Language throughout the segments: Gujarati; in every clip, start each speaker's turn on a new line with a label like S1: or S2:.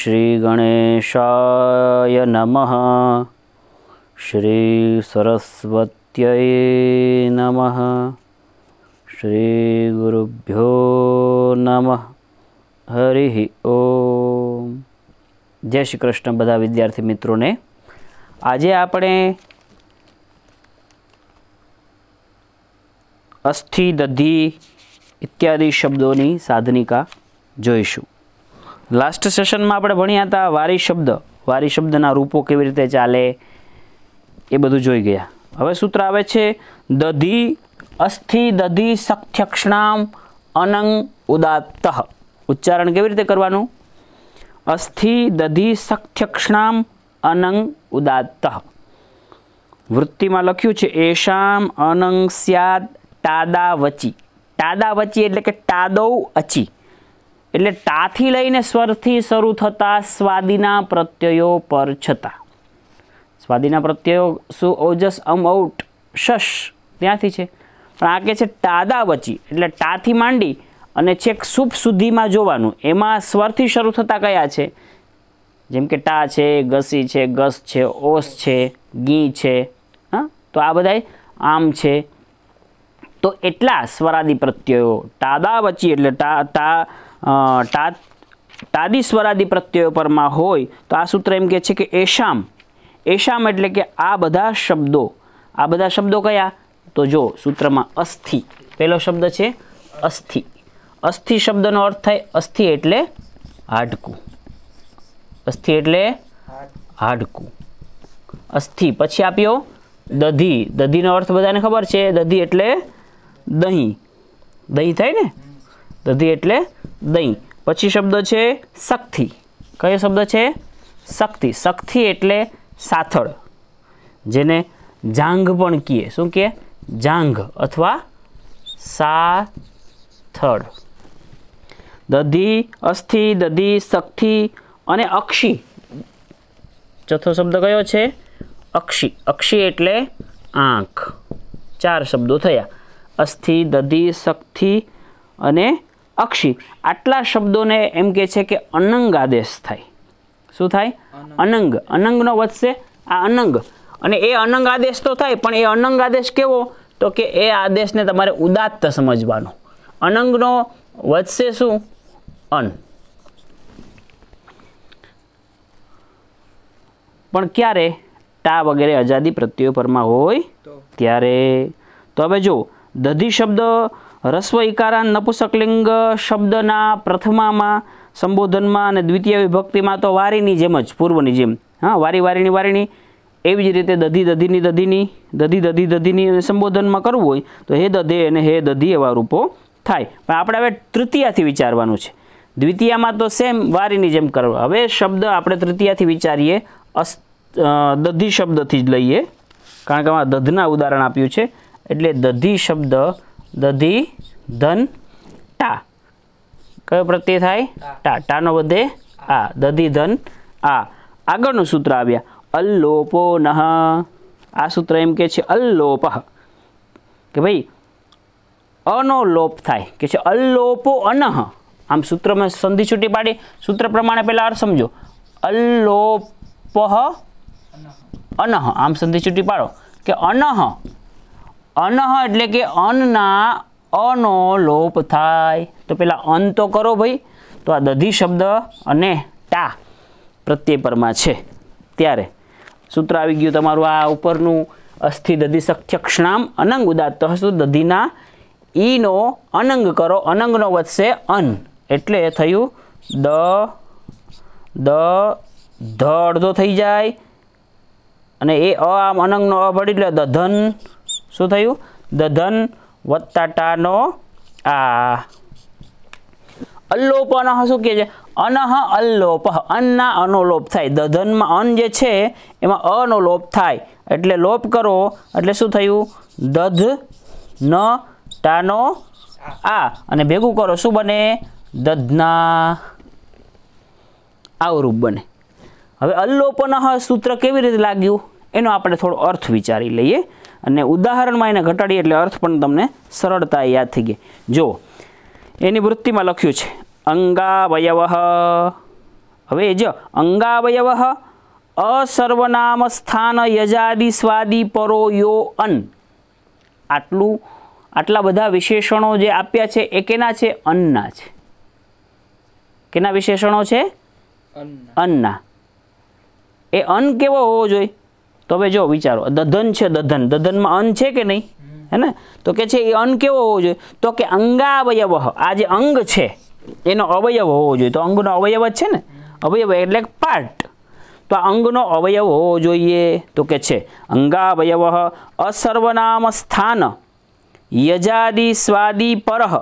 S1: શ્રી ગણેશાય નમઃ શ્રી સરસ્વત્યય નમઃ શ્રી ગુરુભ્યો નમઃ હરિ ઓમ જય શ્રી કૃષ્ણ બધા વિદ્યાર્થી મિત્રોને આજે આપણે અસ્થિ દધી ઇત્યાદિ શબ્દોની સાધનિકા જોઈશું લાસ્ટ સેશનમાં આપણે ભણ્યા હતા વારી શબ્દ વારી શબ્દના રૂપો કેવી રીતે ચાલે એ બધું જોઈ ગયા હવે સૂત્ર આવે છે દધી અસ્થિ દધી સખ્યક્ષણામ અનંગ ઉદાત્ત ઉચ્ચારણ કેવી રીતે કરવાનું અસ્થિ દધી સખ્યક્ષણામ અનંગ ઉદાત્ત વૃત્તિમાં લખ્યું છે એશામ અનંગ સ્યાદ ટાદા વચી ટાદા વચી એટલે કે ટાદૌ અચી એટલે ટાથી લઈને સ્વરથી શરૂ થતા સ્વાદીના પ્રત્યયો પર છતાં સ્વાદીના પ્રત્યયો શું ઓજસ અમ ઔટ શશ ત્યાંથી છે પણ આ કે છે ટાદા વચી એટલે ટાથી માંડી અને છેક સુપ સુધીમાં જોવાનું એમાં સ્વરથી શરૂ થતા કયા છે જેમ કે ટા છે ગસી છે ગસ છે ઓસ છે ગી છે હા તો આ બધાય આમ છે તો એટલા સ્વરાદી પ્રત્યયો ટાદા વચી એટલે ટા ટા ટા તાદી સ્વરાદી પ્રત્યયો પરમાં હોય તો આ સૂત્ર એમ કહે છે કે એશામ એશામ એટલે કે આ બધા શબ્દો આ બધા શબ્દો કયા તો જો સૂત્રમાં અસ્થિ પહેલો શબ્દ છે અસ્થિ અસ્થિ શબ્દનો અર્થ થાય અસ્થિ એટલે હાડકું અસ્થિ એટલે હાડકું અસ્થિ પછી આપ્યો દધી દધીનો અર્થ બધાને ખબર છે દધી એટલે દહીં દહીં થાય ને દધી એટલે દહીં પછી શબ્દ છે શક્તિ કયો શબ્દ છે શક્તિ શક્તિ એટલે સાથળ જેને જાંઘ પણ કહીએ શું કહે જાંઘ અથવા સાથળ દધી અસ્થિ દધી શક્તિ અને અક્ષી ચોથો શબ્દ કયો છે અક્ષી અક્ષી એટલે આંખ ચાર શબ્દો થયા અસ્થિ દધી શક્તિ અને અક્ષી આટલા શબ્દોને એમ કે છે કે અનંગ આદેશ થાય શું થાય અનંગ અનંગનો વધશે આ અનંગ અને એ અનંગ આદેશ તો થાય પણ એ અનંગ આદેશ કેવો તો કે એ આદેશને તમારે ઉદાત્ત સમજવાનો અનંગનો વધશે શું અન પણ ક્યારે ટા વગેરે અજાદી પ્રત્યયો પરમાં હોય ત્યારે તો હવે જો દધી શબ્દ રસ્વ ઇકારાન નપુસકલિંગ શબ્દના પ્રથમામાં સંબોધનમાં અને દ્વિતીય વિભક્તિમાં તો વારીની જેમ જ પૂર્વની જેમ હા વારી વારીની વારીની એવી જ રીતે દધી દધીની દધીની દધી દધી દધીની સંબોધનમાં કરવું હોય તો હે દધે અને હે દધી એવા રૂપો થાય પણ આપણે હવે તૃતીયાથી વિચારવાનું છે દ્વિતીયામાં તો સેમ વારીની જેમ કરવા હવે શબ્દ આપણે તૃતીયાથી વિચારીએ અસ દધી શબ્દથી જ લઈએ કારણ કે આમાં દધના ઉદાહરણ આપ્યું છે એટલે દધી શબ્દ દધી ધન ટા કયો પ્રત્યે થાય ટા ટાનો વધે આ દધી ધન આ આગળનું સૂત્ર આવ્યા અલ્લોપો નહ આ સૂત્ર એમ કે છે અલ્લોપ કે ભાઈ અનો લોપ થાય કે છે અલ્લોપો અનહ આમ સૂત્રમાં સંધિ છૂટી પાડી સૂત્ર પ્રમાણે પહેલાં અર્થ સમજો અલ્લોપ અનહ આમ સંધિ છૂટી પાડો કે અનહ અનહ એટલે કે અનના અનો લોપ થાય તો પેલા અન તો કરો ભાઈ તો આ દધી શબ્દ અને ટા પ્રત્યય પરમાં છે ત્યારે સૂત્ર આવી ગયું તમારું આ ઉપરનું અસ્થિ દધી સખ્યક્ષણામ અનંગ ઉદાત્ત હશું દધીના ઈનો અનંગ કરો અનંગનો વધશે અન એટલે થયું દ દ ધ અડધો થઈ જાય અને એ અ આમ અનંગનો અ ભળી એટલે દધન શું થયું દધન વત્તા ટાનો આ અલ્લોપ અનહ શું કહે છે અનહ અલ્લોપ અન્ના અનોલોપ થાય દધનમાં અન જે છે એમાં અનોલોપ થાય એટલે લોપ કરો એટલે શું થયું દધ ન ટાનો આ અને ભેગું કરો શું બને દધના આવું રૂપ બને હવે અલ્લોપનઃ સૂત્ર કેવી રીતે લાગ્યું એનો આપણે થોડો અર્થ વિચારી લઈએ અને ઉદાહરણમાં એને ઘટાડીએ એટલે અર્થ પણ તમને સરળતા યાદ થઈ ગઈ જો એની વૃત્તિમાં લખ્યું છે અંગાવયવ હવે જો અંગાવયવ અસર્વનામ સ્થાન યજાદી સ્વાદી પરો યો અન આટલું આટલા બધા વિશેષણો જે આપ્યા છે એ કેના છે અન્ના છે કેના વિશેષણો છે અન્ના એ અન્ન કેવો હોવો જોઈએ તો હવે જો વિચારો દધન છે દધન દધનમાં અન્ન છે કે નહીં હે ને તો કે છે એ અન્ન કેવો હોવો જોઈએ તો કે અંગા અંગાવયવ આ જે અંગ છે એનો અવયવ હોવો જોઈએ તો અંગનો અવયવ જ છે ને અવયવ એટલે પાર્ટ તો આ અંગનો અવયવ હોવો જોઈએ તો કે છે અંગા અંગાવયવ અસર્વનામ સ્થાન યજાદી સ્વાદી પરહ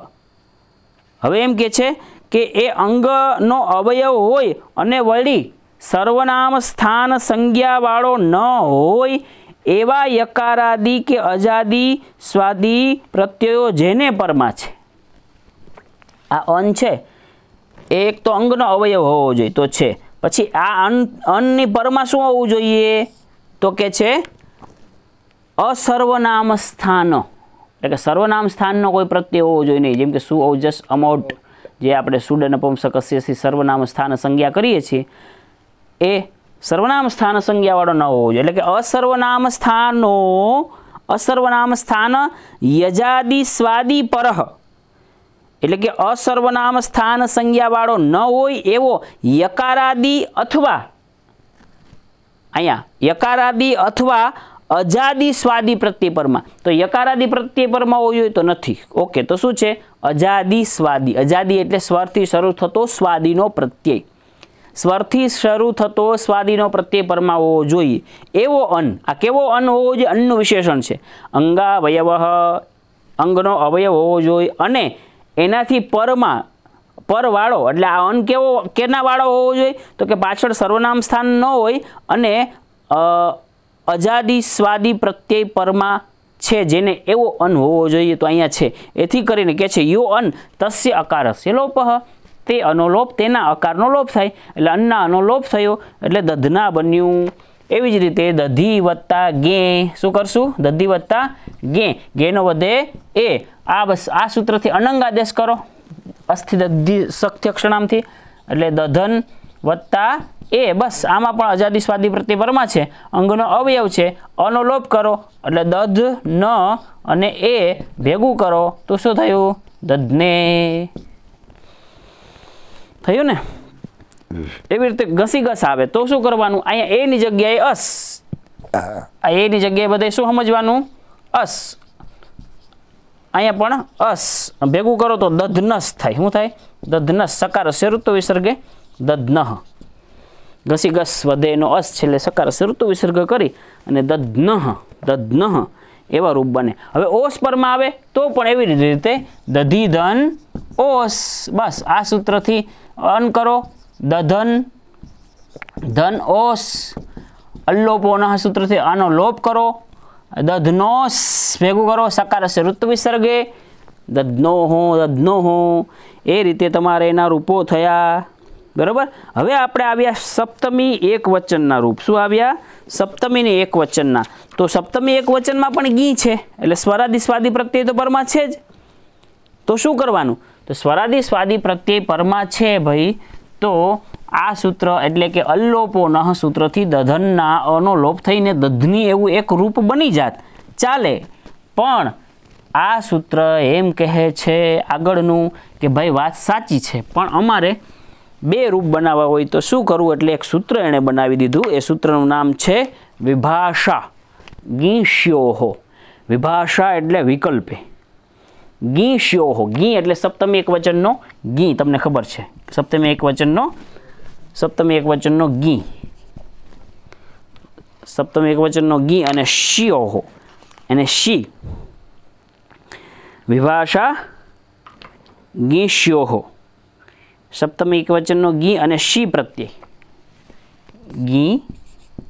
S1: હવે એમ કે છે કે એ અંગનો અવયવ હોય અને વળી સર્વનામ સ્થાન સંજ્ઞાવાળો ન હોય એવા યકારાદી કે અજાદી સ્વાદી પ્રત્યયો જેને પરમાં છે આ અન છે એક તો અંગનો અવયવ હોવો જોઈએ તો છે પછી આ અન અન્નની પરમાં શું હોવું જોઈએ તો કે છે અસર્વનામ સ્થાનો એટલે કે સર્વનામ સ્થાનનો કોઈ પ્રત્યય હોવો જોઈએ નહીં જેમ કે સુ ઔજસ અમોટ જે આપણે સુડન અપમસકસ્યથી સર્વનામ સ્થાન સંજ્ઞા કરીએ છીએ એ સર્વનામ સ્થાન સંજ્ઞાવાળો ન હોવો જોઈએ એટલે કે અસર્વનામ સ્થાનો અસર્વનામ સ્થાન યજાદી સ્વાદી પરહ એટલે કે અસર્વનામ સ્થાન સંજ્ઞાવાળો ન હોય એવો યકારાદી અથવા અહીંયા યકારાદી અથવા અજાદી સ્વાદી પ્રત્યેપરમાં તો યકારાદી પ્રત્યેપરમાં હોવું જોઈએ તો નથી ઓકે તો શું છે અજાદી સ્વાદી અજાદી એટલે સ્વરથી શરૂ થતો સ્વાદીનો પ્રત્યય સ્વરથી શરૂ થતો સ્વાદીનો પ્રત્યય હોવો જોઈએ એવો અન્ન આ કેવો અન્ન હોવો જોઈએ અન્નનું વિશેષણ છે અંગાવયવ અંગનો અવયવ હોવો જોઈએ અને એનાથી પરમાં પરવાળો એટલે આ અન્ન કેવો કેના વાળો હોવો જોઈએ તો કે પાછળ સર્વનામ સ્થાન ન હોય અને અજાદી સ્વાદી પ્રત્યય પરમાં છે જેને એવો અન્ન હોવો જોઈએ તો અહીંયા છે એથી કરીને કે છે યો અન્ન તસ્ય અકારસ્ય લોપહ તે અનોલોપ તેના આકારનો લોપ થાય એટલે અન્ના અનોલોપ થયો એટલે દધના બન્યું એવી જ રીતે દધી વત્તા ગે શું કરશું દધી વત્તા ગે ગેનો વધે એ આ બસ આ સૂત્રથી અનંગાદેશ કરો અસ્થિ દધી શક્તિ અક્ષણામથી એટલે દધન વત્તા એ બસ આમાં પણ આઝાદી સ્વાદી પ્રતિપરમાં છે અંગનો અવયવ છે અનોલોપ કરો એટલે દધ ન અને એ ભેગું કરો તો શું થયું દધને થયું ને એવી રીતે ઘસી ઘસ આવે તો શું કરવાનું અહીંયા એની જગ્યાએ અસ આ એની જગ્યાએ બધે શું સમજવાનું અસ અહીંયા પણ અસ ભેગું કરો તો દધનસ થાય શું થાય દધનસ સકાર શેઋતુ વિસર્ગે દધનહ ઘસી ઘસ વધે એનો અસ છેલ્લે સકાર શેઋતુ વિસર્ગ કરી અને દધનહ દધનહ એવા રૂપ બને હવે ઓસ પરમાં આવે તો પણ એવી રીતે દધીધન ઓસ બસ આ સૂત્રથી અન કરો દધન ધન ઓસ અલ્લોપોના સૂત્રથી આનો લોપ કરો દધનોસ ભેગું કરો સકાર હશે ઋતુ વિસર્ગે દધનો હું દધનો હું એ રીતે તમારે એના રૂપો થયા બરાબર હવે આપણે આવ્યા સપ્તમી એક વચનના રૂપ શું આવ્યા સપ્તમીને એક વચનના તો સપ્તમી એક વચનમાં પણ ગી છે એટલે સ્વરાદી સ્વાદી પ્રત્યય તો પરમાં છે જ તો શું કરવાનું તો સ્વરાદી સ્વાદી પ્રત્યય પરમાં છે ભાઈ તો આ સૂત્ર એટલે કે અલ્લોપો અલ્લોપોનઃ સૂત્રથી દધનના અનો લોપ થઈને દધની એવું એક રૂપ બની જાત ચાલે પણ આ સૂત્ર એમ કહે છે આગળનું કે ભાઈ વાત સાચી છે પણ અમારે બે રૂપ બનાવવા હોય તો શું કરવું એટલે એક સૂત્ર એણે બનાવી દીધું એ સૂત્રનું નામ છે વિભાષા ગીશ્યોહો વિભાષા એટલે વિકલ્પે ગી શ્યોહો ગી એટલે સપ્તમી એક વચનનો ગી તમને ખબર છે સપ્તમી એક વચનનો સપ્તમી એક વચનનો ગી સપ્તમી એક વચનનો ગી અને શિયોહો અને શી વિભાષા ગી શ્યોહો સપ્તમી એક વચનનો ગી અને શી પ્રત્યે ગી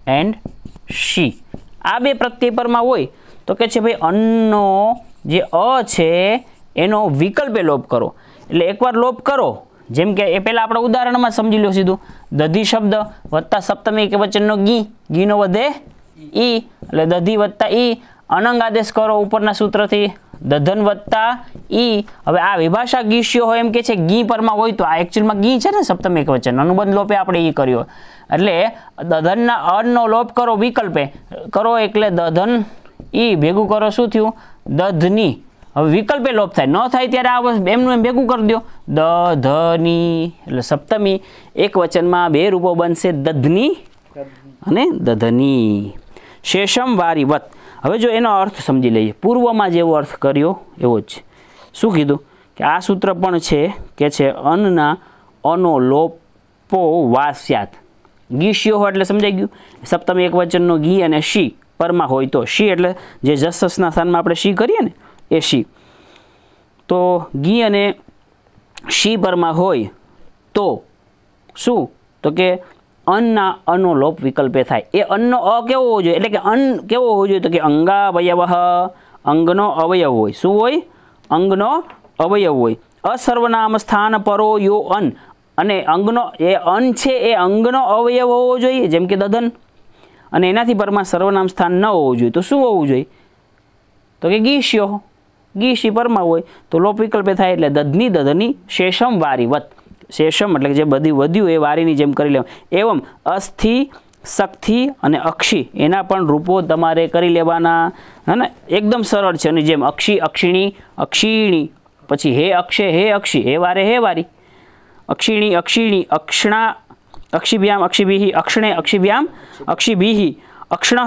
S1: એન્ડ શી આ બે પ્રત્યય પરમાં હોય તો કે છે ભાઈ અન્નો જે અ છે એનો વિકલ્પે લોપ કરો એટલે એકવાર લોપ કરો જેમ કે એ પહેલાં આપણે ઉદાહરણમાં સમજી લો સીધું દધી શબ્દ વત્તા સપ્તમી કે વચનનો ગી ગીનો વધે ઈ એટલે દધી વત્તા ઈ અનંગ આદેશ કરો ઉપરના સૂત્રથી દધન વત્તા ઈ હવે આ વિભાષા ગીશ્યો હોય એમ કે છે ગી પરમાં હોય તો આ એકચ્યુઅલમાં ગી છે ને સપ્તમ એક વચન અનુબંધ લોપે આપણે એ કર્યો એટલે દધનના અનનો લોપ કરો વિકલ્પે કરો એટલે દધન ઈ ભેગું કરો શું થયું દધની હવે વિકલ્પે લોપ થાય ન થાય ત્યારે આ એમનું એમ ભેગું કરી દો દ ધની એટલે સપ્તમી એક વચનમાં બે રૂપો બનશે દધની અને દધની શેષમ વારી વત હવે જો એનો અર્થ સમજી લઈએ પૂર્વમાં જેવો અર્થ કર્યો એવો જ શું કીધું કે આ સૂત્ર પણ છે કે છે અન્નના અનો લોપો વાસ્યાત ગી શ્યો એટલે સમજાઈ ગયું સપ્તમી એક વચનનો ઘી અને શી પરમાં હોય તો શી એટલે જે જસસના સ્થાનમાં આપણે શી કરીએ ને એ શી તો ગી અને શી પરમાં હોય તો શું તો કે અન્નના અનો લોપ વિકલ્પે થાય એ અન્નનો અ કેવો હોવો જોઈએ એટલે કે અન્ન કેવો હોવો જોઈએ તો કે અંગાવયવ અંગનો અવયવ હોય શું હોય અંગનો અવયવ હોય અસર્વનામ સ્થાન પરો યો અન્ન અને અંગનો એ અન્ન છે એ અંગનો અવયવ હોવો જોઈએ જેમ કે દદન અને એનાથી પરમાં સર્વનામ સ્થાન ન હોવું જોઈએ તો શું હોવું જોઈએ તો કે ગીશ્યો ગીશી પરમાં હોય તો લોપ વિકલ્પે થાય એટલે દધની દધની શેષમ વારી વત શેષમ એટલે જે બધી વધ્યું એ વારીની જેમ કરી લેવું એવમ અસ્થિ શક્તિ અને અક્ષી એના પણ રૂપો તમારે કરી લેવાના હે ને એકદમ સરળ છે અને જેમ અક્ષી અક્ષિણી અક્ષિણી પછી હે અક્ષે હે અક્ષી હે વારે હે વારી અક્ષિણી અક્ષિણી અક્ષણા અક્ષિભ્યામ અક્ષિભિ અક્ષણે અક્ષિભ્યામ અક્ષિભિ અક્ષણ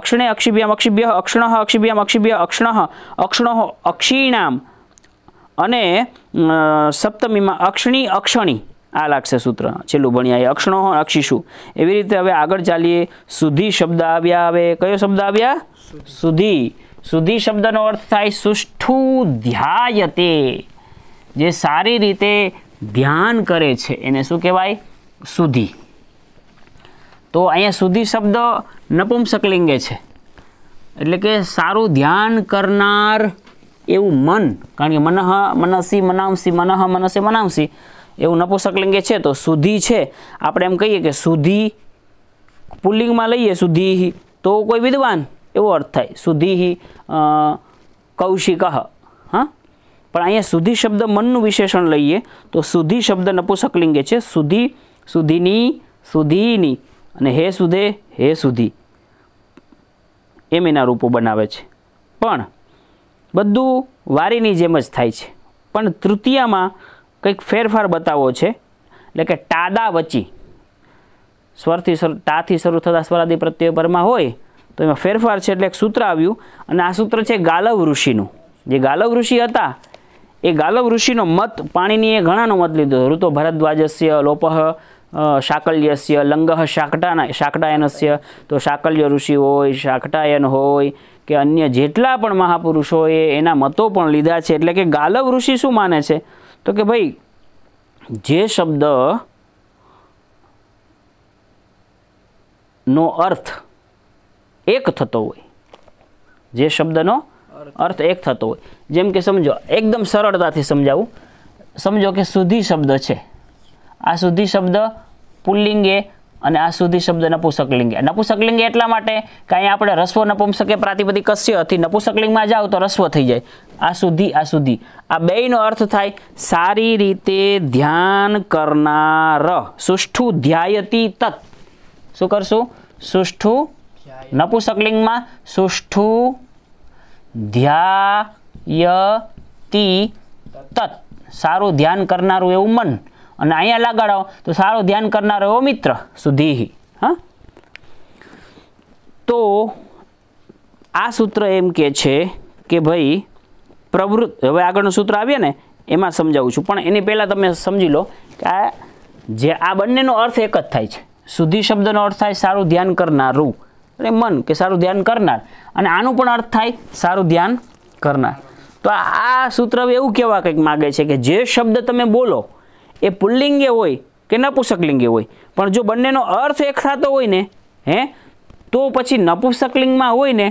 S1: અક્ષણે અક્ષિભ્યામ અક્ષિભ્ય અક્ષણ અક્ષિભ્યામ અક્ષિભ્ય અક્ષણ અક્ષણો અક્ષીણામ અને સપ્તમીમાં અક્ષણી અક્ષણી આ લાગશે સૂત્ર છેલ્લું ભણ્યા અક્ષણો અક્ષિશુ એવી રીતે હવે આગળ ચાલીએ સુધી શબ્દ આવ્યા હવે કયો શબ્દ આવ્યા સુધી સુધી શબ્દનો અર્થ થાય સુષ્ઠુ ધ્યાયતે જે સારી રીતે ધ્યાન કરે છે એને શું કહેવાય સુધી તો અહીંયા સુધી શબ્દ નપુંસકલિંગે છે એટલે કે સારું ધ્યાન કરનાર એવું મન કારણ કે મનહ મનસી મનાવસી મનહ મનસે મનાવસી એવું નપુંસકલિંગે છે તો સુધી છે આપણે એમ કહીએ કે સુધી પુલ્લિંગમાં લઈએ સુધી તો કોઈ વિદ્વાન એવો અર્થ થાય સુધી કૌશિક હા પણ અહીંયા સુધી શબ્દ મનનું વિશેષણ લઈએ તો સુધી શબ્દ નપુસકલિંગે છે સુધી સુધીની સુધીની અને હે સુધે હે સુધી એમ એના રૂપો બનાવે છે પણ બધું વારીની જેમ જ થાય છે પણ તૃતીયામાં કંઈક ફેરફાર બતાવો છે એટલે કે ટાદા વચી સ્વરથી તાથી શરૂ થતા સ્વરાદી પ્રત્યય પરમાં હોય તો એમાં ફેરફાર છે એટલે એક સૂત્ર આવ્યું અને આ સૂત્ર છે ગાલવ ઋષિનું જે ગાલવ ઋષિ હતા એ ગાલવ ઋષિનો મત પાણીનીએ ઘણાનો મત લીધો ઋતો ભરદ્વાજસ્ય લોપહ શાકલ્યસ્ય લંગહ શાકટાના શાકટાયનસ્ય તો શાકલ્ય ઋષિ હોય શાકટાયન હોય કે અન્ય જેટલા પણ મહાપુરુષોએ એના મતો પણ લીધા છે એટલે કે ગાલવ ઋષિ શું માને છે તો કે ભાઈ જે શબ્દ નો અર્થ એક થતો હોય જે શબ્દનો અર્થ એક થતો હોય જેમ કે સમજો એકદમ સરળતાથી સમજાવું સમજો કે સુધી શબ્દ છે આ સુધી શબ્દ પુલ્લિંગે અને આ સુધી શબ્દ નપુસકલિંગે નપુસકલિંગે એટલા માટે કે અહીંયા આપણે રસ્વ નપુંસકે પ્રાતિપદિક કશ્યથી નપુસકલિંગમાં જાઓ તો રસ્વ થઈ જાય આ સુધી આ સુધી આ બેયનો અર્થ થાય સારી રીતે ધ્યાન કરનાર સુષ્ઠુ ધ્યાયતી તત શું કરશું સુષ્ઠુ નપુસકલિંગમાં સુષ્ઠુ ધ્યાયતી તત સારું ધ્યાન કરનારું એવું મન અને અહીંયા લગાડો તો સારું ધ્યાન કરનારો એવો મિત્ર સુધી હા તો આ સૂત્ર એમ કે છે કે ભાઈ પ્રવૃત્ત હવે આગળનું સૂત્ર આવીએ ને એમાં સમજાવું છું પણ એની પહેલાં તમે સમજી લો કે આ જે આ બંનેનો અર્થ એક જ થાય છે સુધી શબ્દનો અર્થ થાય સારું ધ્યાન કરનારું અને મન કે સારું ધ્યાન કરનાર અને આનું પણ અર્થ થાય સારું ધ્યાન કરનાર તો આ સૂત્ર એવું કહેવા કંઈક માગે છે કે જે શબ્દ તમે બોલો એ પુલ્લિંગે હોય કે નપુસકલિંગે હોય પણ જો બંનેનો અર્થ એક થતો હોય ને હે તો પછી નપુસકલિંગમાં હોય ને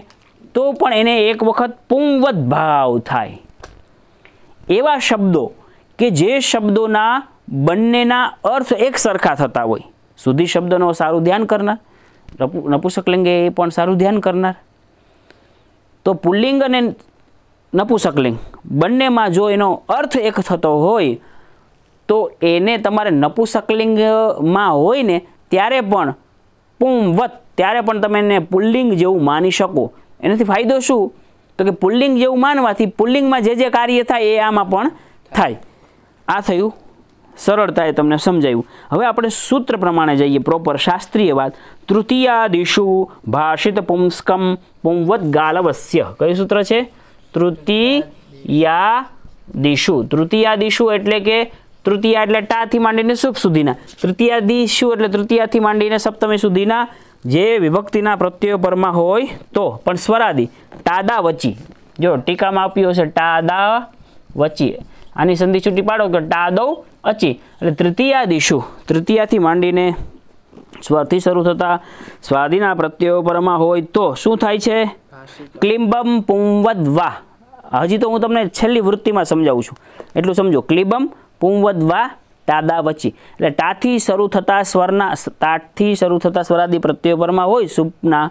S1: તો પણ એને એક વખત પુંવત ભાવ થાય એવા શબ્દો કે જે શબ્દોના બંનેના અર્થ એક સરખા થતા હોય સુધી શબ્દનો સારું ધ્યાન કરનાર નપુસકલિંગ એ પણ સારું ધ્યાન કરનાર તો પુલ્લિંગ અને નપુસકલિંગ બંનેમાં જો એનો અર્થ એક થતો હોય તો એને તમારે નપુસકલિંગમાં હોય ને ત્યારે પણ પુંવત ત્યારે પણ તમે એને પુલ્લિંગ જેવું માની શકો એનાથી ફાયદો શું તો કે પુલ્લિંગ જેવું માનવાથી પુલ્લિંગમાં જે જે કાર્ય થાય એ આમાં પણ થાય આ થયું સરળતાએ તમને સમજાયું હવે આપણે સૂત્ર પ્રમાણે જઈએ પ્રોપર શાસ્ત્રીય વાત તૃતીયાદિશુ ભાષિત પુંસ્કમ પુંવત ગાલવસ્ય કયું સૂત્ર છે તૃતીયા તૃતીયાદિશુ તૃતીયાદિશુ એટલે કે તૃતીયા એટલે ટાથી માંડીને સુખ સુધીના તૃતીયાદિશુ એટલે તૃતીયાથી માંડીને સપ્તમી સુધીના જે વિભક્તિના પ્રત્યયો પરમાં હોય તો પણ સ્વરાદી ટાદા વચી જો ટીકામાં આપ્યો હશે ટાદા વચી આની સંધિ છૂટી પાડો કે ટા દઉં અચી એટલે તૃતીયા દિશુ તૃતીયાથી માંડીને સ્વરથી શરૂ થતા સ્વાદિના પ્રત્યયો પરમાં હોય તો શું થાય છે ક્લિમ્બમ પુંવદ વાહ હજી તો હું તમને છેલ્લી વૃત્તિમાં સમજાવું છું એટલું સમજો ક્લિબમ પુંવદ વાહ ટાદા વચી એટલે ટાથી શરૂ થતા સ્વરના ટાટથી શરૂ થતા સ્વરાદી પ્રત્યયો પરમાં હોય સુપના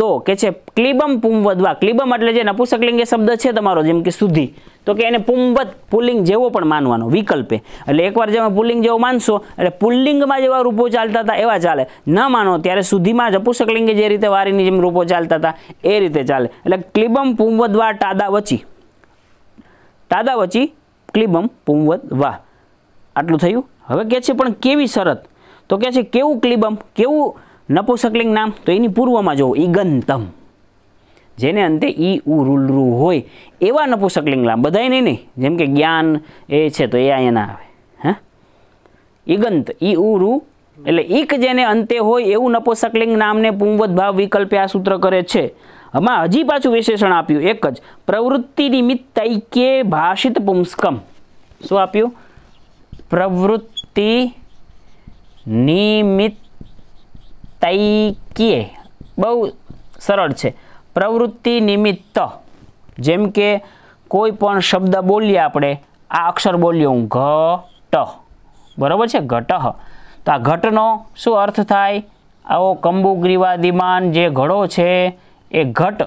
S1: તો કે છે ક્લિબમ પુંવદવા ક્લિબમ એટલે જે નપુસકલિંગ શબ્દ છે તમારો જેમ કે સુધી તો કે એને પુંવત પુલિંગ જેવો પણ માનવાનો વિકલ્પે એટલે એકવાર જેમાં પુલિંગ જેવો માનશો એટલે પુલ્લિંગમાં જેવા રૂપો ચાલતા હતા એવા ચાલે ન માનો ત્યારે સુધીમાં જ જપુસકલિંગે જે રીતે વારીની જેમ રૂપો ચાલતા હતા એ રીતે ચાલે એટલે ક્લિબમ પુંવદવા ટાદા વચી ટાદા વચી ક્લિબમ પુંવદવા આટલું થયું હવે કે છે પણ કેવી શરત તો કે છે કેવું ક્લિબમ કેવું નપુસકલિંગ નામ તો એની પૂર્વમાં જુઓ ઈગંતમ જેને અંતે ઈ ઉ રૂલ હોય એવા નપુસકલિંગ નામ બધાય નહીં નહીં જેમ કે જ્ઞાન એ છે તો એ અહીંયા આવે હા ઈગંત ઈ ઉ રૂ એટલે ઈક જેને અંતે હોય એવું નપુસકલિંગ નામને પુંવત ભાવ વિકલ્પે આ સૂત્ર કરે છે આમાં હજી પાછું વિશેષણ આપ્યું એક જ પ્રવૃત્તિ નિમિત્ત કે ભાષિત પુંસ્કમ શું આપ્યું પ્રવૃત્તિ નિમિત્ત તૈકીએ બહુ સરળ છે પ્રવૃત્તિ નિમિત્ત જેમ કે કોઈ પણ શબ્દ બોલીએ આપણે આ અક્ષર બોલ્યો હું ઘટ બરાબર છે ઘટ તો આ ઘટનો શું અર્થ થાય આવો કંબુગ્રીવાદિમાન જે ઘડો છે એ ઘટ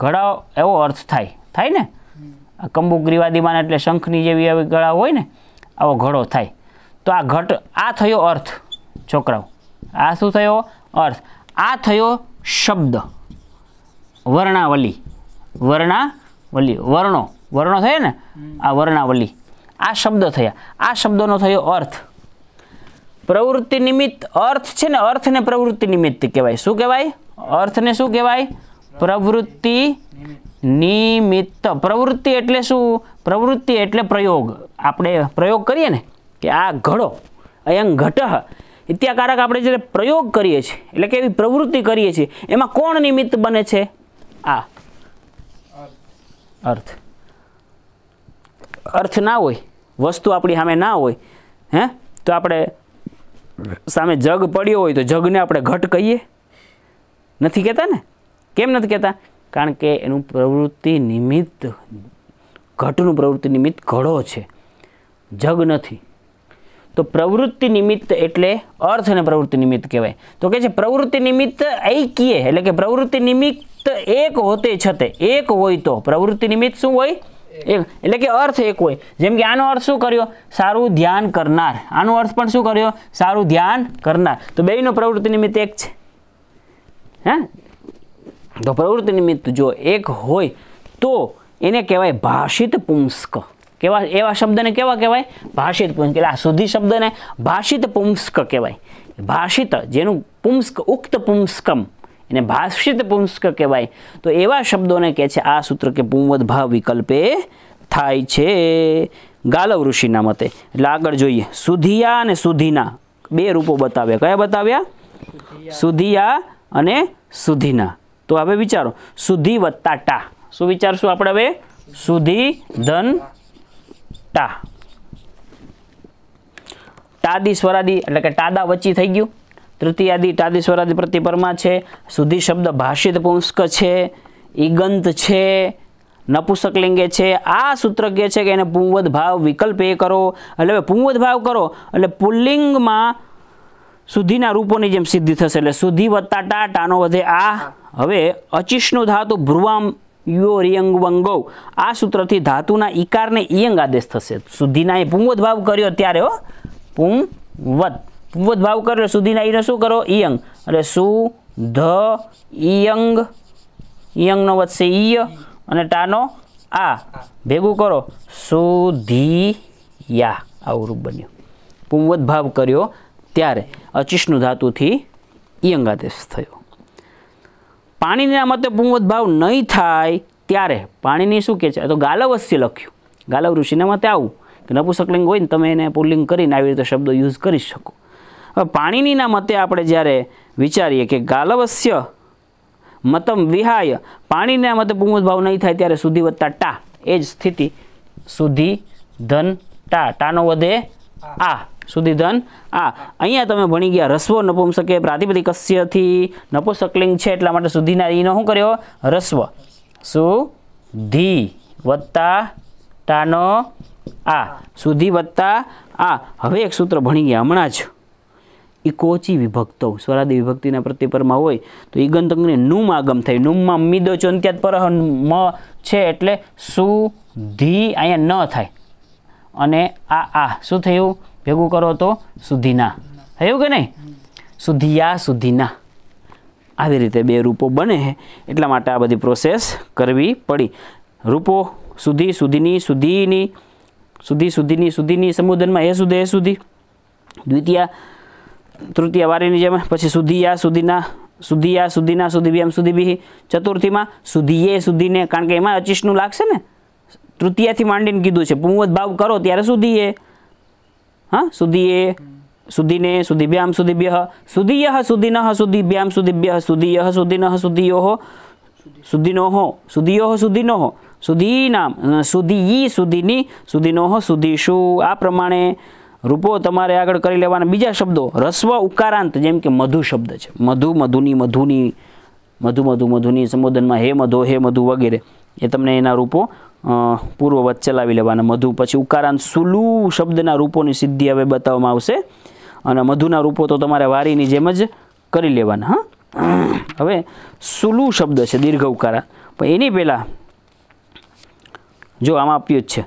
S1: ઘડા એવો અર્થ થાય થાય ને આ કંબુગ્રીવાદિમાન એટલે શંખની જેવી આવી ગળા હોય ને આવો ઘડો થાય તો આ ઘટ આ થયો અર્થ છોકરાઓ આ શું થયો અર્થ આ થયો શબ્દ વર્ણાવલી વર્ણાવલી વર્ણો વર્ણો થયા ને આ વર્ણાવલી આ શબ્દ થયા આ શબ્દનો થયો અર્થ પ્રવૃત્તિ નિમિત્ત અર્થ છે ને અર્થને પ્રવૃત્તિ નિમિત્ત કહેવાય શું કહેવાય અર્થને શું કહેવાય પ્રવૃત્તિ નિમિત્ત પ્રવૃત્તિ એટલે શું પ્રવૃત્તિ એટલે પ્રયોગ આપણે પ્રયોગ કરીએ ને કે આ ઘડો અયંગ ઘટ નિત્યાકારક આપણે જ્યારે પ્રયોગ કરીએ છીએ એટલે કે એવી પ્રવૃત્તિ કરીએ છીએ એમાં કોણ નિમિત્ત બને છે આ અર્થ અર્થ ના હોય વસ્તુ આપણી સામે ના હોય હે તો આપણે સામે જગ પડ્યો હોય તો જગને આપણે ઘટ કહીએ નથી કહેતા ને કેમ નથી કહેતા કારણ કે એનું પ્રવૃત્તિ નિમિત્ત ઘટનું પ્રવૃત્તિ નિમિત્ત ઘડો છે જગ નથી તો પ્રવૃત્તિ નિમિત્ત એટલે અર્થ અને પ્રવૃત્તિ નિમિત્ત કહેવાય તો કે છે પ્રવૃત્તિ નિમિત્ત ઐકીય એટલે કે પ્રવૃત્તિ નિમિત્ત એક હોતે છતે એક હોય તો પ્રવૃત્તિ નિમિત્ત શું હોય એક એટલે કે અર્થ એક હોય જેમ કે આનો અર્થ શું કર્યો સારું ધ્યાન કરનાર આનો અર્થ પણ શું કર્યો સારું ધ્યાન કરનાર તો બેનો પ્રવૃત્તિ નિમિત્ત એક છે હે તો પ્રવૃત્તિ નિમિત્ત જો એક હોય તો એને કહેવાય ભાષિત પુંસ્ક કેવા એવા શબ્દને કેવા કહેવાય ભાષિત પુંસ્ક એટલે આ સુધી શબ્દને ભાષિત પુંસ્ક કહેવાય ભાષિત જેનું પુંસ્ક ઉક્ત પુંસ્કમ એને ભાષિત પુંસ્ક કહેવાય તો એવા શબ્દોને કહે છે આ સૂત્ર કે પુંવદ ભાવ વિકલ્પે થાય છે ગાલવ ઋષિના મતે એટલે આગળ જોઈએ સુધિયા અને સુધીના બે રૂપો બતાવ્યા કયા બતાવ્યા સુધિયા અને સુધીના તો હવે વિચારો સુધિ વત્તા ટા શું વિચારશું આપણે હવે સુધી ધન ટા ટાદી સ્વરાદી એટલે કે ટાદા વચ્ચે થઈ ગયું તૃતીયાદી ટાદી સ્વરાદી પ્રતિપરમાં છે સુધી શબ્દ ભાષિત પુંસ્ક છે ઈગંત છે નપુસકલિંગે છે આ સૂત્રજ્ઞ છે કે એને પુંવદ ભાવ વિકલ્પ એ કરો એટલે પુંવદ ભાવ કરો એટલે પુલ્લિંગમાં સુધીના રૂપોની જેમ સિદ્ધિ થશે એટલે સુધી વત્તા ટાટાનો વધે આ હવે અચિષ્ણુ ધાતુ ભ્રુવામ યો રિયંગ વંગો આ સૂત્રથી ધાતુના ઈકારને ઈયંગ આદેશ થશે સુધીના એ પુંવદ ભાવ કર્યો ત્યારે હો પુંવદ પુંવદ ભાવ કર્યો સુધીના ઈને શું કરો ઈયંગ એટલે સુ ધ ઈયંગ ઈયંગનો વધશે ઈય અને ટાનો આ ભેગું કરો સુધીયા આવું રૂપ બન્યું પુંવદ ભાવ કર્યો ત્યારે અચિષ્ણુ ધાતુથી ઈયંગ આદેશ થયો પાણીની મતે પુંવત ભાવ નહીં થાય ત્યારે પાણીની શું કહે છે તો ગાલવસ્ય લખ્યું ગાલવ ઋષિના મતે આવું કે નપુસકલિંગ હોય ને તમે એને પુલિંગ કરીને આવી રીતે શબ્દો યુઝ કરી શકો હવે પાણીનીના મતે આપણે જ્યારે વિચારીએ કે ગાલવસ્ય મતમ વિહાય પાણીના મતે પુંવત ભાવ નહીં થાય ત્યારે સુધી વધતા ટા એ જ સ્થિતિ સુધી ધન ટા ટાનો વધે આ સુધી ધન આ અહીંયા તમે ભણી ગયા રસ્વો નપુંસકે કશ્યથી નપુસકલિંગ છે એટલા માટે સુધીના ઈનો શું કર્યો રસ્વ સુધી વત્તા ટાનો આ સુધી વત્તા આ હવે એક સૂત્ર ભણી ગયા હમણાં જ કોચી વિભક્તો સ્વરાદી વિભક્તિના પ્રત્યેપરમાં હોય તો ઈગંતંગને નુમ આગમ થાય નુમમાં મીદો ચોંત્યાત પર મ છે એટલે સુ ધી અહીંયા ન થાય અને આ આ શું થયું ભેગું કરો તો સુધીના થયું કે નહીં સુધિયા સુધીના આવી રીતે બે રૂપો બને એટલા માટે આ બધી પ્રોસેસ કરવી પડી રૂપો સુધી સુધીની સુધીની સુધી સુધીની સુધીની સંબોધનમાં એ સુધી એ સુધી દ્વિતીયા તૃતીય વારીની જેમ પછી સુધીયા સુધીના સુધીયા સુધીના સુધી બી એમ સુધી બી ચતુર્થીમાં સુધીએ સુધીને કારણ કે એમાં અચીસનું લાગશે ને તૃતીયાથી માંડીને કીધું છે પુંવત ભાવ કરો ત્યારે સુધીએ હા સુધીએ સુધીને સુધીભ્યામ સુધીભ્ય સુધીય સુધીન સુધીભ્યામ સુધીભ્ય સુધીય સુધીન સુધીયો સુધીનો સુધીયો સુધીનો સુધીનામ સુધીયી સુધીની સુધીનો સુધીશુ આ પ્રમાણે રૂપો તમારે આગળ કરી લેવાના બીજા શબ્દો રસ્વ ઉકારાંત જેમ કે મધુ શબ્દ છે મધુ મધુની મધુની મધુ મધુ મધુની સંબોધનમાં હે મધો હે મધુ વગેરે એ તમને એના રૂપો પૂર્વવત ચલાવી લેવાના મધુ પછી ઉકારાંત સુલુ શબ્દના રૂપોની સિદ્ધિ હવે બતાવવામાં આવશે અને મધુના રૂપો તો તમારે વારીની જેમ જ કરી લેવાના હા હવે સુલુ શબ્દ છે દીર્ઘ ઉકારાંત પણ એની પહેલાં જો આમાં આપ્યું જ છે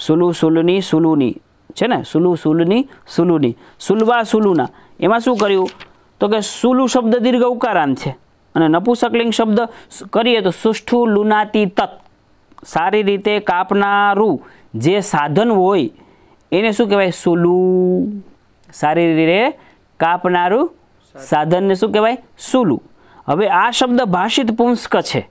S1: સુલુ સુલની સુલુની છે ને સુલુ સુલની સુલુની સુલવા સુલુના એમાં શું કર્યું તો કે સુલુ શબ્દ દીર્ઘ ઉકારાંત છે અને નપુસકલિંગ શબ્દ કરીએ તો સુષ્ઠુ લુનાતી તત્ સારી રીતે કાપનારું જે સાધન હોય એને શું કહેવાય સુલું સારી રીતે કાપનારું સાધનને શું કહેવાય સુલું હવે આ શબ્દ ભાષિત પુંસ્ક છે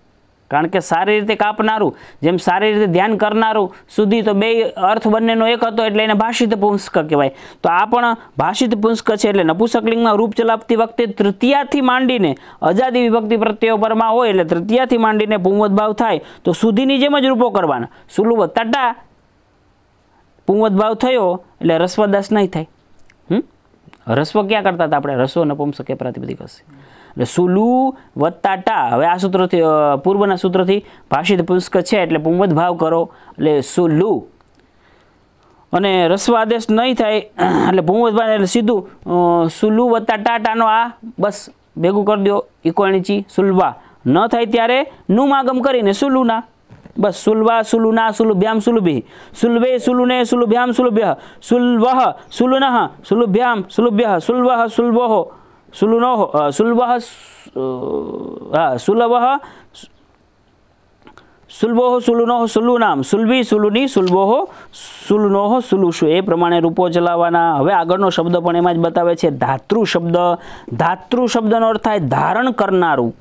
S1: કારણ કે સારી રીતે કાપનારું જેમ સારી રીતે ધ્યાન કરનારું સુધી તો બે અર્થ બંનેનો એક હતો એટલે એને ભાષિત પુંસ્ક કહેવાય તો આ પણ ભાષિત પુંસ્ક છે એટલે નપુસકલિંગમાં રૂપ ચલાવતી વખતે તૃતીયાથી માંડીને અજાદી વિભક્તિ પ્રત્યયોપરમાં હોય એટલે તૃતીયાથી માંડીને ભાવ થાય તો સુધીની જેમ જ રૂપો કરવાના સુલુભ તટા ભાવ થયો એટલે રસ્વદાસ નહીં થાય હમ રસ્વ ક્યાં કરતા હતા આપણે રસ્વ નપુંસકે પ્રાતિપદિક હશે એટલે સુલુ વત્તા ટા હવે આ સૂત્રથી પૂર્વના સૂત્રથી ભાષિત પુષ્ક છે એટલે પુંવત ભાવ કરો એટલે સુલુ અને રસ્વાદેશ નહીં થાય એટલે પુંવત ભાવ એટલે સીધું સુલુ વત્તા ટાટાનો આ બસ ભેગું કરી દો ઇકોણીચી સુલવા ન થાય ત્યારે નું આગમ કરીને સુલુના બસ સુલવા સુલુના સુલુભ્યામ સુલુભિ સુલવે સુલુને સુલુભ્યામ સુલુભ્ય સુલવહ સુલુનઃ સુલુભ્યામ સુલુભ્ય સુલવહ સુલવહો સુલુનો సులునో సుల్భ సులభ સુલબોહો સુલુનોહ સુલુનામ સુલભી સુલુની સુલબોહો સુલુનોહો સુલુષુ એ પ્રમાણે રૂપો ચલાવવાના હવે આગળનો શબ્દ પણ એમાં જ બતાવે છે ધાતૃ શબ્દ ધાતૃ શબ્દનો અર્થ થાય ધારણ કરનારું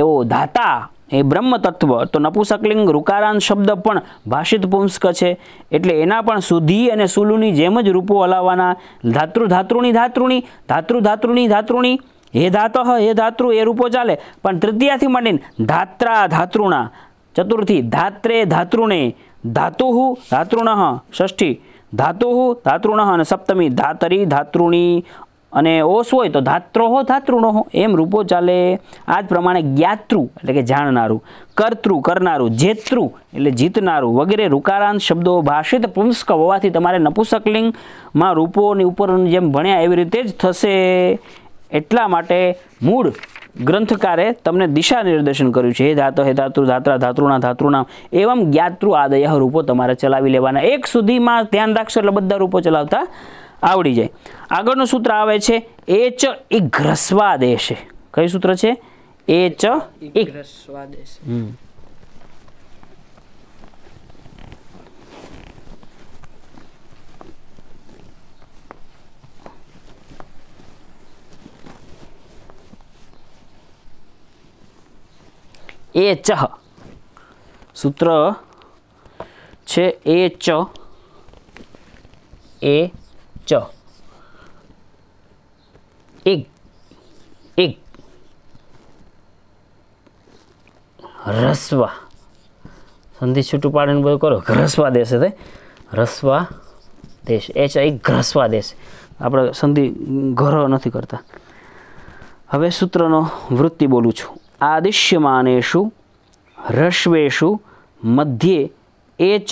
S1: એવો ધાતા એ બ્રહ્મ તત્વ તો નપુસકલિંગ રૂકારાન શબ્દ પણ ભાષિત પુંસ્ક છે એટલે એના પણ સુધિ અને સુલુની જેમ જ રૂપો હલાવવાના ધાતૃ ધાતૃણી ધાતૃણી ધાતૃ ધાતૃણી ધાતૃણી હે ધાતઃ હે ધાતૃ એ રૂપો ચાલે પણ તૃતીયાથી માંડીને ધાત્રા ધાતૃણા ચતુર્થી ધાત્રે ધાતૃણે ધાતુહુ ધાતૃણ ષષ્ઠી ધાતુહુ ધાતૃણ અને સપ્તમી ધાતરી ધાતૃણી અને ઓસ હોય તો ધાત્રો હો ધાત્રોહો હો એમ રૂપો ચાલે આ જ પ્રમાણે જ્ઞાતૃ એટલે કે જાણનારું કર્તૃ કરનારું જેતૃ એટલે જીતનારું વગેરે રૂકારાંત શબ્દો ભાષિત પુંસ્ક હોવાથી તમારે નપુસકલિંગમાં રૂપોની ઉપર જેમ ભણ્યા એવી રીતે જ થશે એટલા માટે મૂળ ગ્રંથકારે તમને દિશા નિર્દેશન કર્યું છે હે ધાતો હે ધાતૃ ધાત્રા ધાતૃના ધાતૃના એવમ જ્ઞાતૃ આદય રૂપો તમારે ચલાવી લેવાના એક સુધીમાં ધ્યાન રાખશો એટલે બધા રૂપો ચલાવતા આવડી જાય આગળનું સૂત્ર આવે છે એ ચ એ ઘ્રસવા દેશે કયું સૂત્ર છે એચ એ ઘ્રસવા દેશે એ ચ સૂત્ર છે એ ચ એ ચ એક એક રસવા સંધિ છૂટું પાડીને બધું કરો ઘરસવા દેશે તે રસવા દેશ એ છે એક ઘરસવા દેશ આપણે સંધિ ઘરો નથી કરતા હવે સૂત્રનો વૃત્તિ બોલું છું આદિશ્યમાનેશુ રશ્વેશુ મધ્યે એ ચ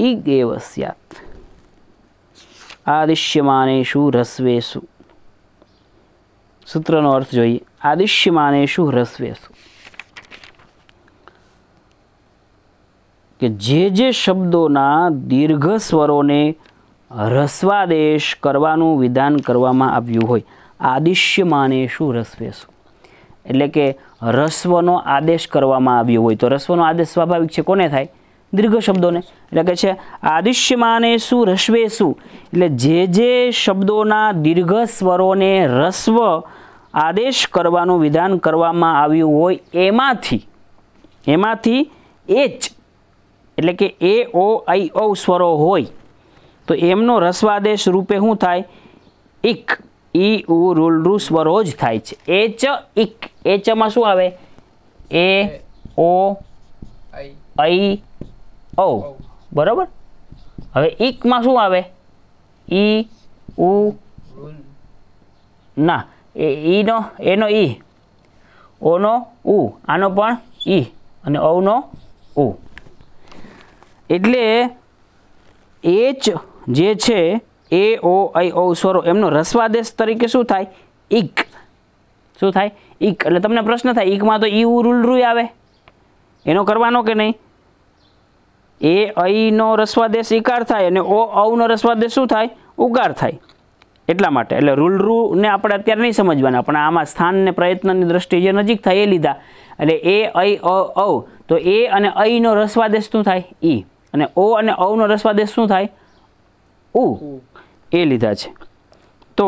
S1: ઈગ એવ સ્યાત આદિશ્યમાનેશુ રસ્વેશુ સૂત્રનો અર્થ જોઈએ આદિશ્યમાનેશુ રસ્વેશુ કે જે જે શબ્દોના દીર્ઘ સ્વરોને રસ્વાદેશ કરવાનું વિધાન કરવામાં આવ્યું હોય આદિશ્યમાનેશુ રસ્વેશુ એટલે કે રસ્વનો આદેશ કરવામાં આવ્યો હોય તો રસ્વનો આદેશ સ્વાભાવિક છે કોને થાય દીર્ઘ શબ્દોને એટલે કે છે આદિશ્યમાનેસુ રસ્વેસુ એટલે જે જે શબ્દોના દીર્ઘ સ્વરોને રસ્વ આદેશ કરવાનું વિધાન કરવામાં આવ્યું હોય એમાંથી એમાંથી એચ એટલે કે એ ઓ આઈ ઓ સ્વરો હોય તો એમનો રસ્વાદેશ રૂપે શું થાય ઇક ઈ ઉ રૂલ રૂ સ્વરો જ થાય છે એચ ઇક એચમાં શું આવે એ ઓ ઐ ઔ બરાબર હવે ઈકમાં શું આવે ઈ ઉ ના એ ઈનો એનો ઈ ઓનો ઉ આનો પણ ઈ અને ઔનો ઉ એટલે એચ જે છે એ ઓ આઈ ઓ સ્વરો એમનો રસ્વાદેશ તરીકે શું થાય ઈક શું થાય ઈક એટલે તમને પ્રશ્ન થાય ઈકમાં તો ઈ ઉ રૂલ રૂય આવે એનો કરવાનો કે નહીં એ અઈનો રસ્વાદેશ ઇકાર થાય અને ઓ અવનો રસ્વાદેશ શું થાય ઉગાર થાય એટલા માટે એટલે રૂલ રૂને આપણે અત્યારે નહીં સમજવાના પણ આમાં સ્થાનને પ્રયત્નની દ્રષ્ટિએ જે નજીક થાય એ લીધા એટલે એ અઈ અ ઔ તો એ અને અઈનો રસ્વાદેશ શું થાય ઈ અને ઓ અને અવનો રસ્વાદેશ શું થાય ઉ એ લીધા છે તો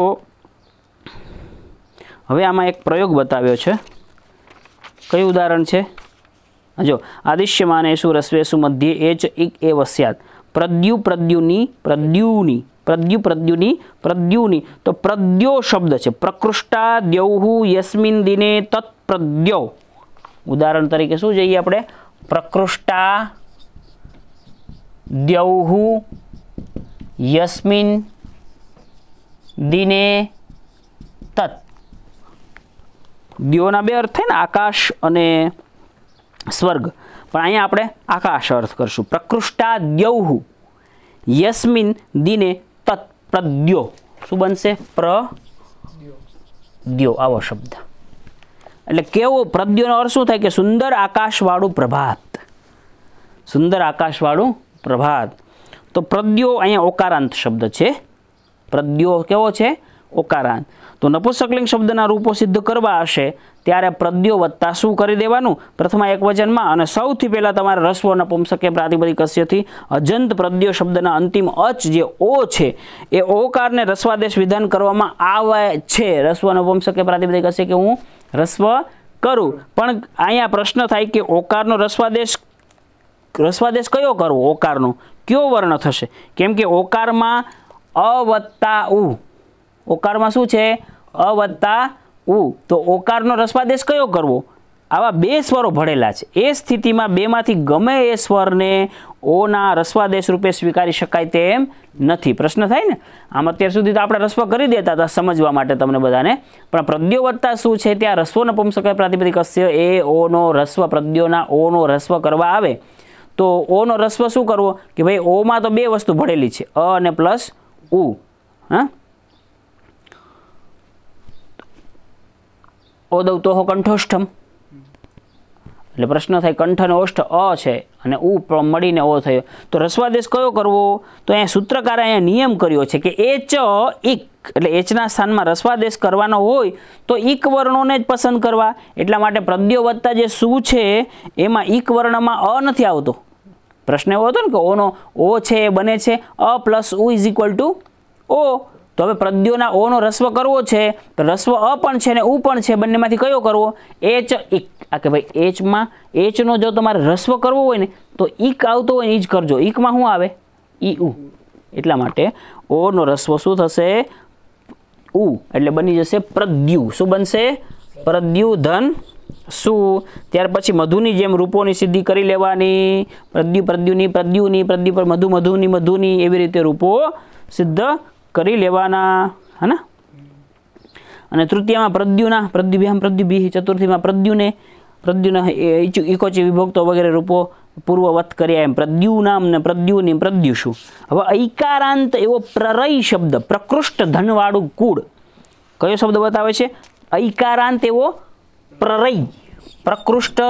S1: હવે આમાં એક પ્રયોગ બતાવ્યો છે કયું ઉદાહરણ છે જો આદિશ્યમાનેશુ રસ્વેશુ મધ્ય એ ચ ઇક એ વસ્યાત પ્રદ્યુ પ્રદ્યુની પ્રદ્યુની પ્રદ્યુ પ્રદ્યુની પ્રદ્યુની તો પ્રદ્યો શબ્દ છે પ્રકૃષ્ટા દ્યૌહુ યસ્મિન દિને પ્રદ્યો ઉદાહરણ તરીકે શું જોઈએ આપણે પ્રકૃષ્ટા દ્યૌહુ યસ્મિન દિને તત દ્યોના બે અર્થ થાય ને આકાશ અને સ્વર્ગ પણ અહીંયા આપણે આકાશ અર્થ કરશું પ્રકૃષ્ટા દ્યૌહુ યસ્મિન દિને તત પ્રદ્યો શું બનશે પ્ર દ્યો આવો શબ્દ એટલે કેવો પ્રદ્યોનો અર્થ શું થાય કે સુંદર આકાશવાળું પ્રભાત સુંદર આકાશવાળું પ્રભાત તો પ્રદ્યો અહીંયા ઓકારાંત શબ્દ છે પ્રદ્યો કેવો છે ઓકારાંત તો નપુસકલિંગ શબ્દના રૂપો સિદ્ધ કરવા હશે ત્યારે પ્રદ્યો વત્તા શું કરી દેવાનું પ્રથમા એક વચનમાં અને સૌથી પહેલાં તમારે રસ્વ નપુંસકે પ્રાતિપદિક અસ્યથી અજંત પ્રદ્યો શબ્દના અંતિમ અચ જે ઓ છે એ ઓકારને રસ્વાદેશ વિધાન કરવામાં આવે છે રસ્વ નપુંસકે પ્રાતિપદિક અસ્ય કે હું રસ્વ કરું પણ અહીંયા પ્રશ્ન થાય કે ઓકારનો રસ્વાદેશ રસ્વાદેશ કયો કરવો ઓકારનો કયો વર્ણ થશે કેમ કે ઓકારમાં અવત્તા વત્તા ઉ ઓકારમાં શું છે અ વત્તા ઉ તો ઓકારનો રસ્વાદેશ કયો કરવો આવા બે સ્વરો ભળેલા છે એ સ્થિતિમાં બેમાંથી ગમે એ સ્વરને ઓના રસ્વાદેશ રૂપે સ્વીકારી શકાય તેમ નથી પ્રશ્ન થાય ને આમ અત્યાર સુધી તો આપણે રસ્વ કરી દેતા હતા સમજવા માટે તમને બધાને પણ પ્રદ્યોવત્તા શું છે ત્યાં રસ્વ શકાય પ્રાતિપદિક અસ્ય એ ઓનો રસ્વ પ્રદ્યોના ઓનો રસ્વ કરવા આવે તો ઓનો રસ્વ શું કરવો કે ભાઈ ઓમાં તો બે વસ્તુ ભળેલી છે અ અને પ્લસ ઉ હા ઓદવતો હો કંઠોષ્ઠમ એટલે પ્રશ્ન થાય કંઠ અને ઓષ્ઠ અ છે અને ઉ મળીને ઓ થયો તો રસ્વાદેશ કયો કરવો તો અહીંયા સૂત્રકારે અહીંયા નિયમ કર્યો છે કે એચ ઇક એટલે એચના સ્થાનમાં રસ્વાદેશ કરવાનો હોય તો ઇક વર્ણોને જ પસંદ કરવા એટલા માટે પ્રદ્યો વત્તા જે સુ છે એમાં ઇક વર્ણમાં અ નથી આવતો પ્રશ્ન એવો હતો ને કે ઓનો ઓ છે એ બને છે અ પ્લસ ઉ ઇઝ ઇક્વલ ટુ ઓ તો હવે પ્રદ્યોના ઓનો રસ્વ કરવો છે તો રસ્વ અ પણ છે ને ઉ પણ છે બંનેમાંથી કયો કરવો એચ ઈક આ કે ભાઈ એચમાં એચનો જો તમારે રસ્વ કરવો હોય ને તો ઈક આવતો હોય ને એ જ કરજો ઈકમાં શું આવે ઈ ઉ એટલા માટે ઓનો રસ્વ શું થશે ઉ એટલે બની જશે પ્રદ્યુ શું બનશે પ્રદ્યુ ધન શું ત્યાર પછી મધુની જેમ રૂપોની સિદ્ધિ કરી લેવાની પ્રદ્યુ પ્રદ્યુની પ્રદ્યુની પ્રદ્યુ પર મધુ મધુની મધુની એવી રીતે રૂપો સિદ્ધ કરી લેવાના હે અને તૃતીયમાં પ્રદ્યુના પ્રદ્યુભ્યામ પ્રદ્યુભી ચતુર્થીમાં પ્રદ્યુને પ્રદ્યુના ઇકોચી વિભક્તો વગેરે રૂપો પૂર્વવત કર્યા એમ પ્રદ્યુનામ ને પ્રદ્યુની પ્રદ્યુષુ હવે ઐકારાંત એવો પ્રરય શબ્દ પ્રકૃષ્ટ ધનવાળું કુળ કયો શબ્દ બતાવે છે ઐકારાંત એવો પ્રરય પ્રકૃષ્ટ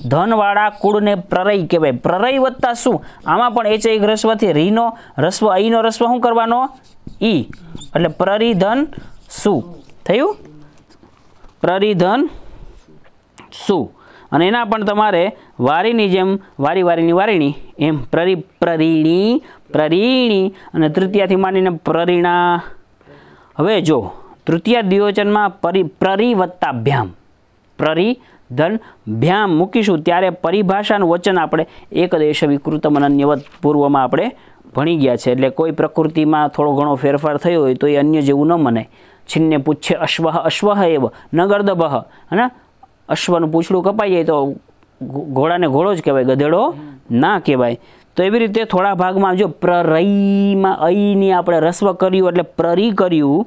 S1: ધનવાળા કુળને પ્રરય કહેવાય પ્રરય વત્તા શું આમાં પણ એચ એક રસ્વથી રીનો રસ્વ અહીંનો રસ્વ શું કરવાનો ઈ એટલે પ્રરિધન શું થયું પ્રરિધન શું અને એના પણ તમારે વારીની જેમ વારી વારીની વારીણી એમ પ્રરી પ્રરીણી પ્રરીણી અને તૃતીયાથી માંડીને પ્રરીણા હવે જો તૃતીય દ્વિવચનમાં પરી પ્રરી વત્તાભ્યામ પ્રરી ધન ભ્યામ મૂકીશું ત્યારે પરિભાષાનું વચન આપણે એક દેશ વિકૃતમ અનન્યવત પૂર્વમાં આપણે ભણી ગયા છે એટલે કોઈ પ્રકૃતિમાં થોડો ઘણો ફેરફાર થયો હોય તો એ અન્ય જેવું ન મને છિન્ને પૂછે અશ્વ અશ્વ એવ ન ગર્દબહ હે અશ્વનું પૂછડું કપાઈ જાય તો ઘોડાને ઘોડો જ કહેવાય ગધેડો ના કહેવાય તો એવી રીતે થોડા ભાગમાં જો પ્રરઈમાં અઈની આપણે રસ્વ કર્યું એટલે પ્રરી કર્યું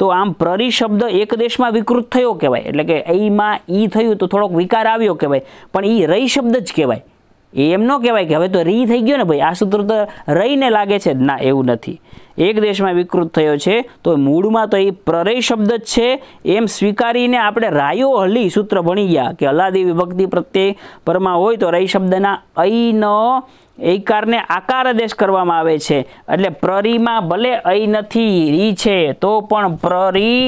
S1: તો આમ પ્રરી શબ્દ એક દેશમાં વિકૃત થયો કહેવાય એટલે કે એમાં ઈ થયું તો થોડોક વિકાર આવ્યો કહેવાય પણ એ રહી શબ્દ જ કહેવાય એ એમ ન કહેવાય કે હવે તો રી થઈ ગયો ને ભાઈ આ સૂત્ર તો રહીને લાગે છે ના એવું નથી એક દેશમાં વિકૃત થયો છે તો મૂળમાં તો એ પ્રરય શબ્દ જ છે એમ સ્વીકારીને આપણે રાયો હલી સૂત્ર ભણી ગયા કે હલાદી વિભક્તિ પ્રત્યે પરમાં હોય તો રય શબ્દના અયનો એકારને આકાર દેશ કરવામાં આવે છે એટલે પ્રરીમાં ભલે અઈ નથી રી છે તો પણ પ્રરી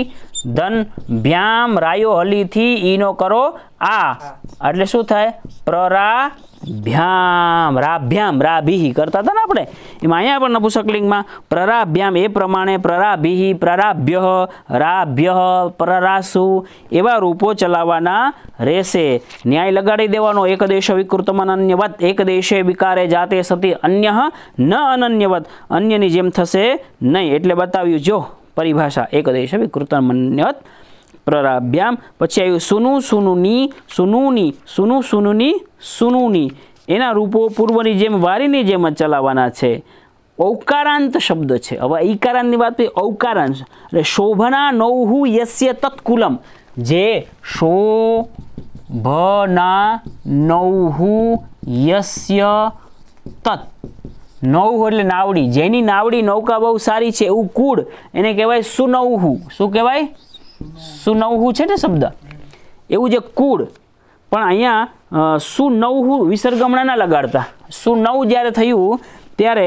S1: ધન ભ્યામ રાયો હલીથી ઈનો કરો આ એટલે શું થાય પ્રરાભ્યામ રાભ્યામ રાભિહી કરતા હતા ને આપણે એમાં અહીંયા પણ નપુસકલિંગમાં પ્રરાભ્યામ એ પ્રમાણે પ્રરાભિહી પ્રરાભ્ય રાભ્ય પ્રરાસુ એવા રૂપો ચલાવવાના રહેશે ન્યાય લગાડી દેવાનો એક દેશ વિકૃતમન અન્યવત એક દેશે વિકારે જાતે સતી અન્ય ન અનન્યવત અન્યની જેમ થશે નહીં એટલે બતાવ્યું જો પરિભાષા એક દેશ અન્યવત પ્રરાભ્યામ પછી આવ્યું સુનુ સુનુની સુનુની સુનુ સુનુની સુનુની એના રૂપો પૂર્વની જેમ વારીની જેમ જ ચલાવવાના છે ઔકારાંત શબ્દ છે હવે ઈકારાંતની વાત કરીએ ઔકારાંત એટલે શોભના નૌહુ યસ્ય તત્કુલમ જે શો ભના નૌહુ યસ્ય તત્ નૌહ એટલે નાવડી જેની નાવડી નૌકા બહુ સારી છે એવું કુળ એને કહેવાય સુનૌહુ શું કહેવાય સુનવહુ છે ને શબ્દ એવું જે કુળ પણ અહીંયા સુનવહુ વિસર્ગમણાના લગાડતા સુનવ જ્યારે થયું ત્યારે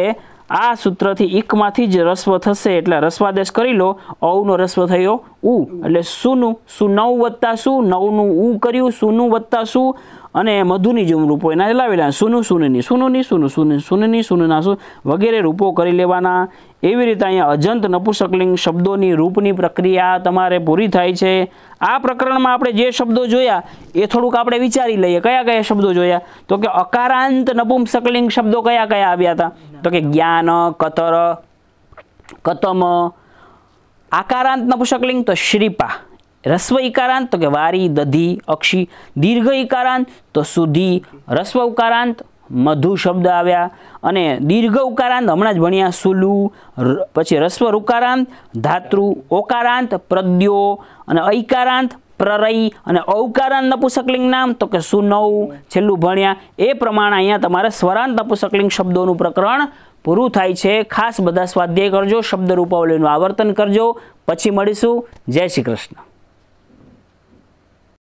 S1: આ સૂત્રથી ઇકમાંથી જ રસ્વ થશે એટલે રસ્વાદેશ કરી લો ઔનો રસ્વ થયો ઉ એટલે સુનું સુ વત્તા શું નવનું ઉ કર્યું સુનું વત્તા શું અને મધુની જેમ રૂપો એના લાવેલા સુનુ સુનની સુનુની સુનુ સુન સુનની સુનના સુન વગેરે રૂપો કરી લેવાના એવી રીતે અહીંયા અજંત નપુસકલિંગ શબ્દોની રૂપની પ્રક્રિયા તમારે પૂરી થાય છે આ પ્રકરણમાં આપણે જે શબ્દો જોયા એ થોડુંક આપણે વિચારી લઈએ કયા કયા શબ્દો જોયા તો કે અકારાંત નપુંસકલિંગ શબ્દો કયા કયા આવ્યા હતા તો કે જ્ઞાન કતર કતમ આકારાંત નપુસકલિંગ તો શ્રીપા રસ્વ ઇકારાંત તો કે વારી દધી અક્ષી દીર્ઘ ઇકારાંત તો સુધી રસ્વ ઉકારાંત મધુ શબ્દ આવ્યા અને દીર્ઘ ઉકારાંત હમણાં જ ભણ્યા સુલુ પછી રસ્વ ઉકારાંત ધાતૃ ઓકારાંત પ્રદ્યો અને ઐકારાંત પ્રરય અને ઔકારાંત નપુસકલિંગ નામ તો કે સુનવ છેલ્લું ભણ્યા એ પ્રમાણે અહીંયા તમારે સ્વરાંત નપુસકલિંગ શબ્દોનું પ્રકરણ પૂરું થાય છે ખાસ બધા સ્વાધ્યાય કરજો શબ્દ રૂપાવલીનું આવર્તન કરજો પછી મળીશું જય શ્રી કૃષ્ણ